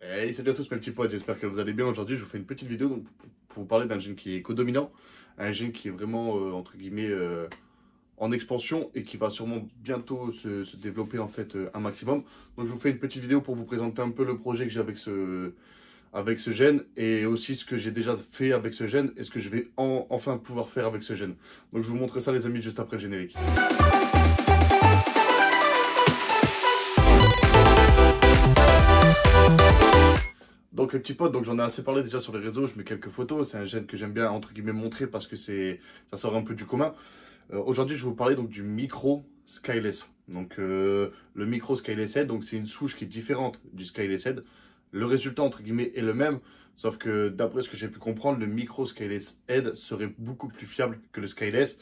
Hey, salut à tous mes petits potes, j'espère que vous allez bien. Aujourd'hui, je vous fais une petite vidéo pour vous parler d'un gène qui est codominant, un gène qui est vraiment, euh, entre guillemets, euh, en expansion et qui va sûrement bientôt se, développer en fait euh, un maximum. Donc je vous fais une petite vidéo pour vous présenter un peu le projet que j'ai avec ce, avec ce gène et aussi ce que j'ai déjà fait avec ce gène et ce que je vais enfin pouvoir faire avec ce gène. Donc je vous montrerai ça les amis juste après le générique. Donc le petit pote, donc j'en ai assez parlé déjà sur les réseaux, je mets quelques photos, c'est un gène que j'aime bien entre guillemets montrer parce que c'est ça sort un peu du commun. Euh, aujourd'hui je vais vous parler donc du micro Skyless. Donc euh, le micro Skyless Head, donc c'est une souche qui est différente du Skyless Head. Le résultat entre guillemets est le même, sauf que d'après ce que j'ai pu comprendre, le micro Skyless Head serait beaucoup plus fiable que le Skyless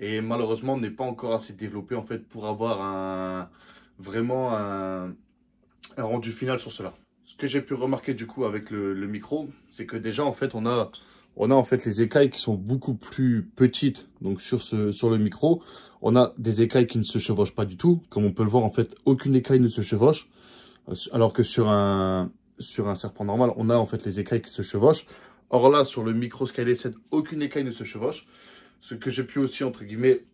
et malheureusement n'est pas encore assez développé en fait pour avoir un vraiment un rendu final sur cela ce que j'ai pu remarquer du coup avec le, micro, c'est que déjà en fait on a on a en fait les écailles qui sont beaucoup plus petites donc sur ce sur le micro. On a des écailles qui ne se chevauchent pas du tout, comme on peut le voir en fait aucune écaille ne se chevauche, euh, alors que sur un sur un serpent normal on a en fait les écailles qui se chevauchent. Or là sur le micro skyd 7 aucune écaille ne se chevauche. Ce que j'ai pu aussi entre guillemets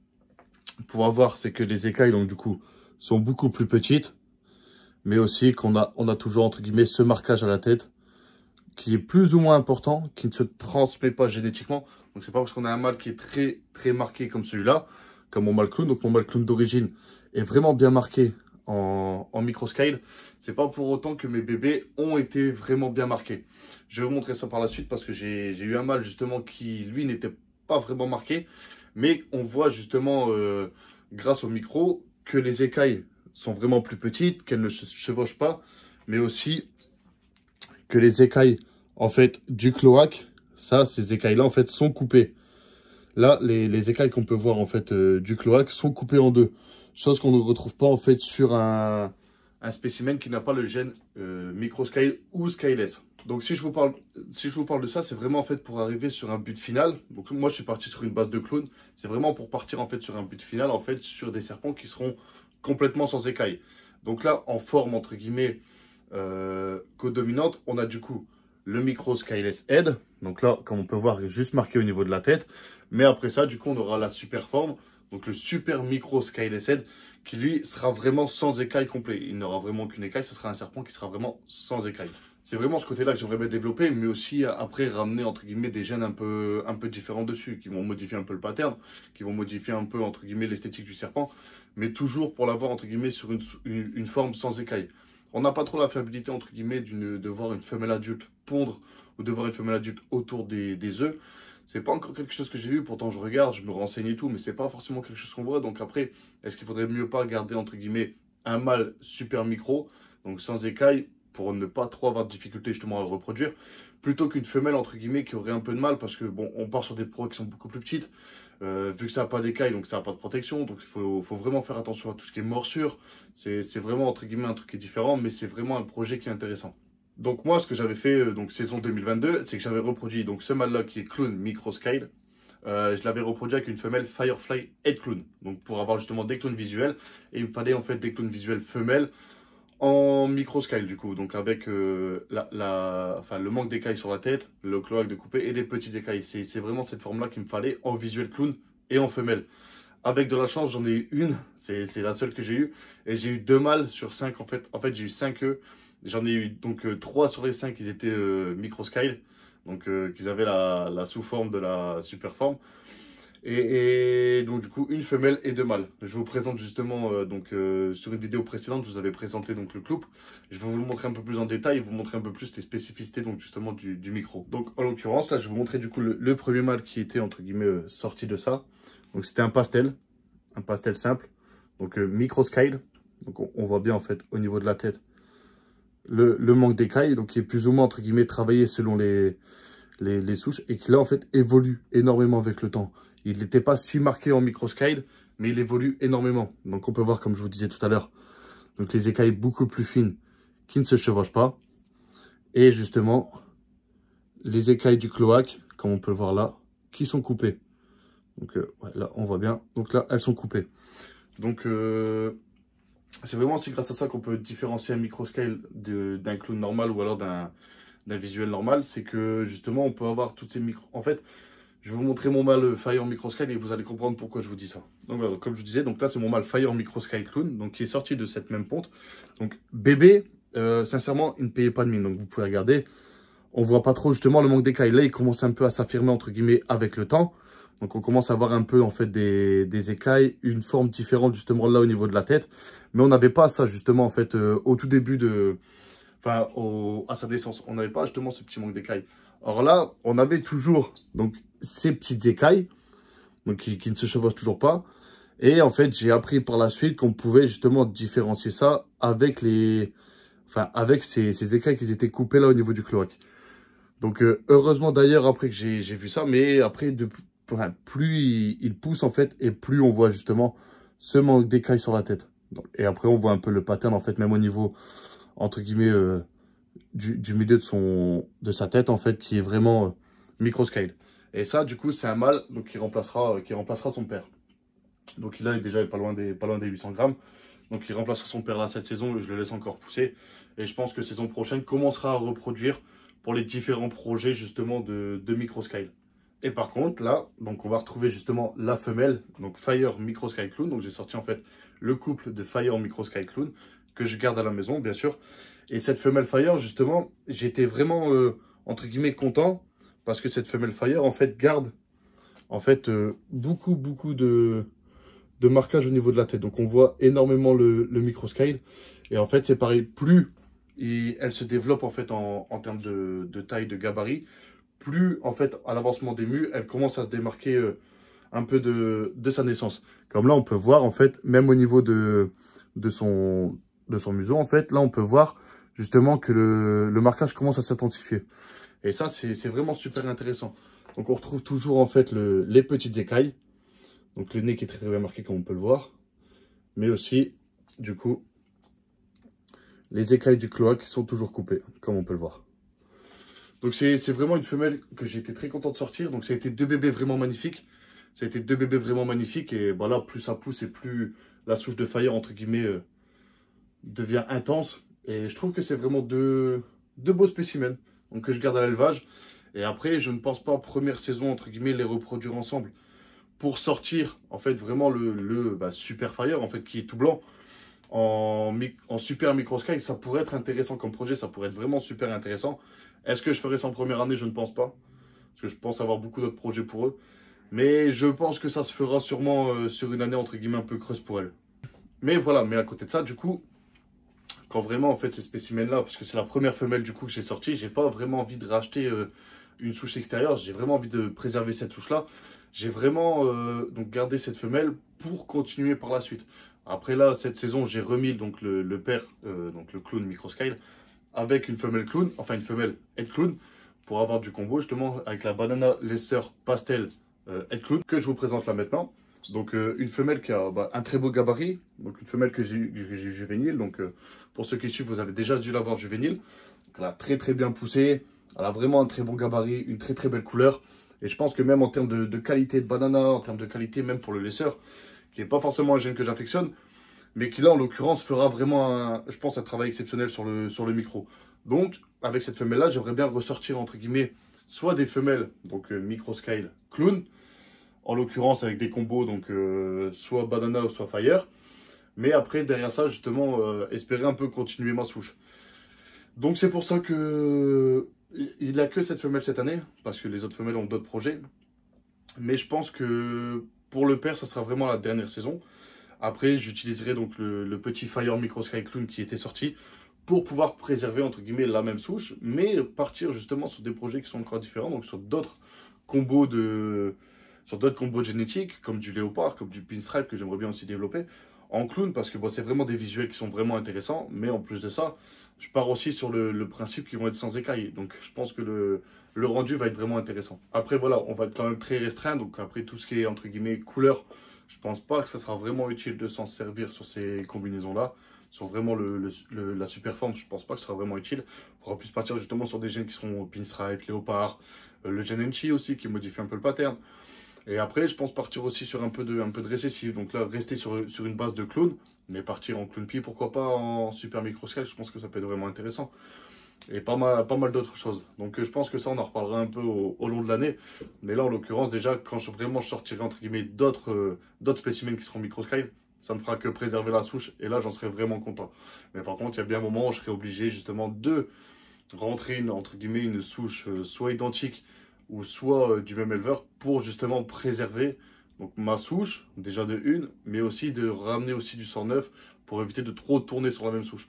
pouvoir voir c'est que les écailles donc du coup sont beaucoup plus petites mais aussi qu'on a, on a toujours, entre guillemets, ce marquage à la tête qui est plus ou moins important, qui ne se transmet pas génétiquement. Donc c'est pas parce qu'on a un mal qui est très très marqué comme celui-là, comme mon mal clown. Donc mon mal clown d'origine est vraiment bien marqué en, micro scale. C'est pas pour autant que mes bébés ont été vraiment bien marqués. Je vais vous montrer ça par la suite parce que j'ai eu un mal justement qui lui n'était pas vraiment marqué. Mais on voit justement euh, grâce au micro que les écailles sont vraiment plus petites, qu'elles ne se chevauchent pas, mais aussi que les écailles en fait du cloaque, ça, ces écailles-là en fait sont coupées. Là, les, écailles qu'on peut voir en fait euh, du cloaque sont coupées en deux, chose qu'on ne retrouve pas en fait sur un, un spécimen qui n'a pas le gène euh, micro-scale ou skyless. Donc si je vous parle, si je vous parle de ça, c'est vraiment en fait pour arriver sur un but final. Donc moi je suis parti sur une base de clones. C'est vraiment pour partir en fait sur un but final, en fait sur des serpents qui seront complètement sans écailles. Donc là, en forme, entre guillemets, euh, codominante, on a du coup le micro Skyless Head. Donc là, comme on peut voir, juste marqué au niveau de la tête. Mais après ça, du coup, on aura la super forme. Donc le super micro Skyless Head qui lui sera vraiment sans écailles complet. Il n'aura vraiment qu'une écaille, ce sera un serpent qui sera vraiment sans écailles. C'est vraiment ce côté-là que j'aimerais bien développer, mais aussi après ramener entre guillemets des gènes un peu, un peu différents dessus, qui vont modifier un peu le pattern, qui vont modifier un peu entre guillemets l'esthétique du serpent mais toujours pour l'avoir, entre guillemets, sur une, forme sans écailles. On n'a pas trop la fiabilité, entre guillemets, de voir une femelle adulte pondre ou de voir une femelle adulte autour des, des Ce n'est pas encore quelque chose que j'ai vu, pourtant je regarde, je me renseigne et tout, mais ce n'est pas forcément quelque chose qu'on voit. Donc après, est-ce qu'il faudrait mieux pas garder, entre guillemets, un mâle super micro, donc sans écailles, pour ne pas trop avoir de difficulté justement à le reproduire plutôt qu'une femelle entre guillemets qui aurait un peu de mal parce que bon on part sur des proies qui sont beaucoup plus petites euh, vu que ça n'a pas d'écailles donc ça n'a pas de protection donc il faut, vraiment faire attention à tout ce qui est morsure c'est vraiment entre guillemets un truc qui est différent mais c'est vraiment un projet qui est intéressant donc moi ce que j'avais fait euh, donc saison 2022 c'est que j'avais reproduit donc ce mâle là qui est clown micro scale euh, je l'avais reproduit avec une femelle Firefly Head clown Donc pour avoir justement des clones visuels, et il me fallait en fait des clones visuels femelles en micro scale du coup, donc avec euh, la, le manque d'écailles sur la tête, le cloaque coupé et les petites écailles. C'est vraiment cette forme-là qu'il me fallait en visuel clown et en femelle. Avec de la chance, j'en ai eu une, c'est la seule que j'ai eue, et j'ai eu deux mâles sur cinq en fait. En fait, j'ai eu cinq œufs, j'en ai eu donc euh, trois sur les cinq, ils étaient euh, micro scale donc qu'ils avaient la, sous-forme de la super forme et, donc du coup une femelle et deux mâles. Je vous présente justement euh, donc euh, sur une vidéo précédente, je vous avais présenté donc le cloupe Je vais vous le montrer un peu plus en détail vous montrer un peu plus les spécificités donc justement du, micro. Donc en l'occurrence là, je vais vous montrer du coup le, premier mâle qui était entre guillemets euh, sorti de ça. Donc c'était un pastel, un pastel simple. Donc micro scale. Donc on, voit bien en fait au niveau de la tête le, manque d'écailles, donc qui est plus ou moins entre guillemets travaillé selon les les, les, souches et qui là en fait évolue énormément avec le temps. Il n'était pas si marqué en microscale, mais il évolue énormément. Donc on peut voir, comme je vous disais tout à l'heure, donc les écailles beaucoup plus fines qui ne se chevauchent pas. Et justement, les écailles du cloaque, comme on peut le voir là, qui sont coupées. Donc euh, là, on voit bien. Donc là, elles sont coupées. Donc euh, c'est vraiment aussi grâce à ça qu'on peut différencier un microscale d'un clown normal ou alors d'un visuel normal. C'est que justement, on peut avoir toutes ces micro... En fait, je vais vous montrer mon mal euh, Fire Microsky et vous allez comprendre pourquoi je vous dis ça. Donc voilà, comme je vous disais, donc là c'est mon mal Fire Microsky Clone, donc qui est sorti de cette même ponte. Donc bébé, euh, sincèrement, il ne payait pas de mine, donc vous pouvez regarder. On voit pas trop justement le manque d'écailles. Là, il commence un peu à s'affirmer entre guillemets avec le temps. Donc on commence à voir un peu en fait des, écailles, une forme différente justement là au niveau de la tête. Mais on n'avait pas ça justement en fait euh, au tout début de... Enfin, à sa naissance, on n'avait pas justement ce petit manque d'écailles. Or là, on avait toujours donc ces petites écailles, qui, ne se chevauchent toujours pas. Et en fait, j'ai appris par la suite qu'on pouvait justement différencier ça avec les, enfin, avec ces, ces écailles qui étaient coupées là au niveau du cloaque. Donc, euh, heureusement d'ailleurs, après que j'ai vu ça, mais après, plus il, pousse en fait, et plus on voit justement ce manque d'écailles sur la tête. Et après, on voit un peu le pattern en fait, même au niveau, entre guillemets, euh, du, milieu de, son, de sa tête en fait, qui est vraiment euh, micro-scale. Et ça, du coup, c'est un mâle donc, qui, remplacera, euh, qui remplacera son père. Donc là, il est déjà pas loin des, pas loin des 800 grammes. Donc il remplacera son père là cette saison, je le laisse encore pousser. Et je pense que saison prochaine commencera à reproduire pour les différents projets justement de, de Microscale. Et par contre là, donc on va retrouver justement la femelle, donc Fire Microscale Clown. Donc j'ai sorti en fait le couple de Fire Microscale Clown que je garde à la maison bien sûr. Et cette femelle Fire justement, j'étais vraiment euh, entre guillemets content parce que cette femelle Fire, en fait, garde en fait, euh, beaucoup, beaucoup de, de marquage au niveau de la tête. Donc, on voit énormément le, micro-scale Et en fait, c'est pareil. Plus et elle se développe en fait en, termes de, taille, de gabarit, plus en fait à l'avancement des mues, elle commence à se démarquer euh, un peu de, sa naissance. Comme là, on peut voir en fait, même au niveau de, de, son, de son museau, en fait, là, on peut voir justement que le, le marquage commence à s'intensifier. Et ça, c'est vraiment super intéressant. Donc on retrouve toujours en fait les petites écailles. Donc le nez qui est très, très bien marqué comme on peut le voir. Mais aussi, du coup, les écailles du cloaque sont toujours coupées, comme on peut le voir. Donc c'est vraiment une femelle que j'ai été très content de sortir. Donc ça a été deux bébés vraiment magnifiques. Ça a été deux bébés vraiment magnifiques. Et voilà, bah plus ça pousse et plus la souche de fire, entre guillemets, euh, devient intense. Et je trouve que c'est vraiment deux beaux spécimens donc que je garde à l'élevage. Et après, je ne pense pas, première saison, entre guillemets, les reproduire ensemble pour sortir, en fait, vraiment le, bah, Super Fire, en fait, qui est tout blanc. En, en super Sky. ça pourrait être intéressant comme projet, ça pourrait être vraiment super intéressant. Est-ce que je ferai ça en première année Je ne pense pas. Parce que je pense avoir beaucoup d'autres projets pour eux. Mais je pense que ça se fera sûrement euh, sur une année, entre guillemets, un peu creuse pour elle. Mais voilà, mais à côté de ça, du coup, quand vraiment en fait ces spécimens-là, parce que c'est la première femelle du coup que j'ai sorti, j'ai pas vraiment envie de racheter euh, une souche extérieure, j'ai vraiment envie de préserver cette souche-là. J'ai vraiment euh, donc gardé cette femelle pour continuer par la suite. Après là, cette saison, j'ai remis donc le, père, euh, donc le clown Microscale, avec une femelle clown, enfin une femelle head clown, pour avoir du combo justement avec la banana lesser pastel head clown que je vous présente là maintenant. Donc euh, une femelle qui a bah, un très beau gabarit, donc une femelle que j'ai juvénile. Donc euh, pour ceux qui suivent, vous avez déjà dû l'avoir juvénile. Donc elle a très très bien poussé, elle a vraiment un très bon gabarit, une très très belle couleur. Et je pense que même en termes de, qualité de banana, en termes de qualité même pour le laisseur, qui n'est pas forcément un gène que j'affectionne, mais qui là en l'occurrence fera vraiment, un, je pense, un travail exceptionnel sur le, micro. Donc avec cette femelle-là, j'aimerais bien ressortir entre guillemets soit des femelles, donc euh, micro scale clown, en l'occurrence avec des combos, donc euh, soit Banana ou soit Fire. Mais après, derrière ça, justement, euh, espérer un peu continuer ma souche. Donc c'est pour ça que il n'a que cette femelle cette année, parce que les autres femelles ont d'autres projets. Mais je pense que pour le père, ça sera vraiment la dernière saison. Après, j'utiliserai donc le, petit Fire Micro Sky Clown qui était sorti pour pouvoir préserver entre guillemets la même souche, mais partir justement sur des projets qui sont encore différents, donc sur d'autres combos de, sur d'autres combos génétiques, comme du léopard, comme du pinstripe, que j'aimerais bien aussi développer, en clown, parce que bon, c'est vraiment des visuels qui sont vraiment intéressants, mais en plus de ça, je pars aussi sur le, principe qu'ils vont être sans écailles, donc je pense que le, le rendu va être vraiment intéressant. Après voilà, on va être quand même très restreint, donc après tout ce qui est entre guillemets couleur, je pense pas que ça sera vraiment utile de s'en servir sur ces combinaisons-là sur vraiment le, la super forme, je pense pas que ce sera vraiment utile. On pourra plus partir justement sur des gènes qui seront pinstripe, léopard, euh, le gen Enchi aussi qui modifie un peu le pattern. Et après, je pense partir aussi sur un peu de, un peu de récessif. Donc là, rester sur, sur une base de clown, mais partir en clown pied, pourquoi pas en super micro je pense que ça peut être vraiment intéressant. Et pas mal, pas mal d'autres choses. Donc euh, je pense que ça, on en reparlera un peu au, long de l'année. Mais là, en l'occurrence, déjà, quand je, vraiment sortirai entre guillemets d'autres euh, d'autres spécimens qui seront micro ça ne fera que préserver la souche. Et là, j'en serai vraiment content. Mais par contre, il y a bien un moment où je serai obligé justement de rentrer une, entre guillemets, une souche euh, soit identique, ou soit euh, du même éleveur pour justement préserver donc ma souche, déjà de une, mais aussi de ramener aussi du sang neuf pour éviter de trop tourner sur la même souche.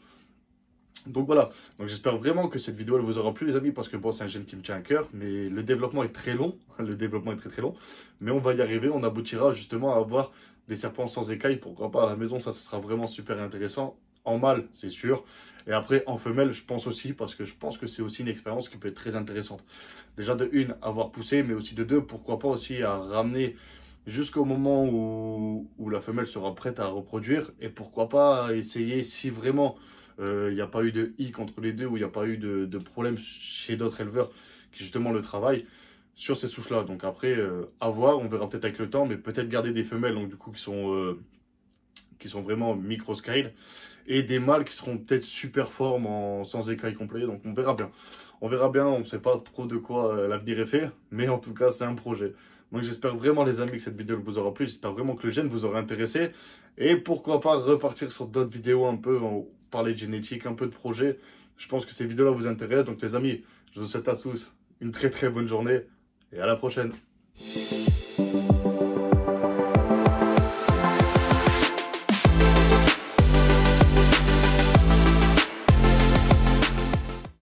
Donc voilà, donc j'espère vraiment que cette vidéo elle vous aura plu les amis parce que bon c'est un gène qui me tient à cœur mais le développement est très long, le développement est très très long mais on va y arriver, on aboutira justement à avoir des serpents sans écailles pourquoi pas à la maison ça ce sera vraiment super intéressant en mâle, c'est sûr. Et après, en femelle, je pense aussi, parce que je pense que c'est aussi une expérience qui peut être très intéressante. Déjà, de une, avoir poussé, mais aussi de deux, pourquoi pas aussi à ramener jusqu'au moment où, la femelle sera prête à reproduire. Et pourquoi pas essayer, si vraiment euh, il n'y a pas eu de hic entre les deux, ou il n'y a pas eu de, problème chez d'autres éleveurs qui justement le travaillent, sur ces souches-là. Donc après, avoir, euh, à voir, on verra peut-être avec le temps, mais peut-être garder des femelles, donc du coup, qui sont, euh, qui sont vraiment micro-scale et des mâles qui seront peut-être super forts sans écailles complet. Donc on verra bien. On verra bien, on ne sait pas trop de quoi euh, l'avenir est fait, mais en tout cas c'est un projet. Donc j'espère vraiment les amis que cette vidéo vous aura plu, j'espère vraiment que le gène vous aura intéressé. Et pourquoi pas repartir sur d'autres vidéos un peu, parler de génétique, un peu de projet. Je pense que ces vidéos-là vous intéressent. Donc les amis, je vous souhaite à tous une très très bonne journée et à la prochaine.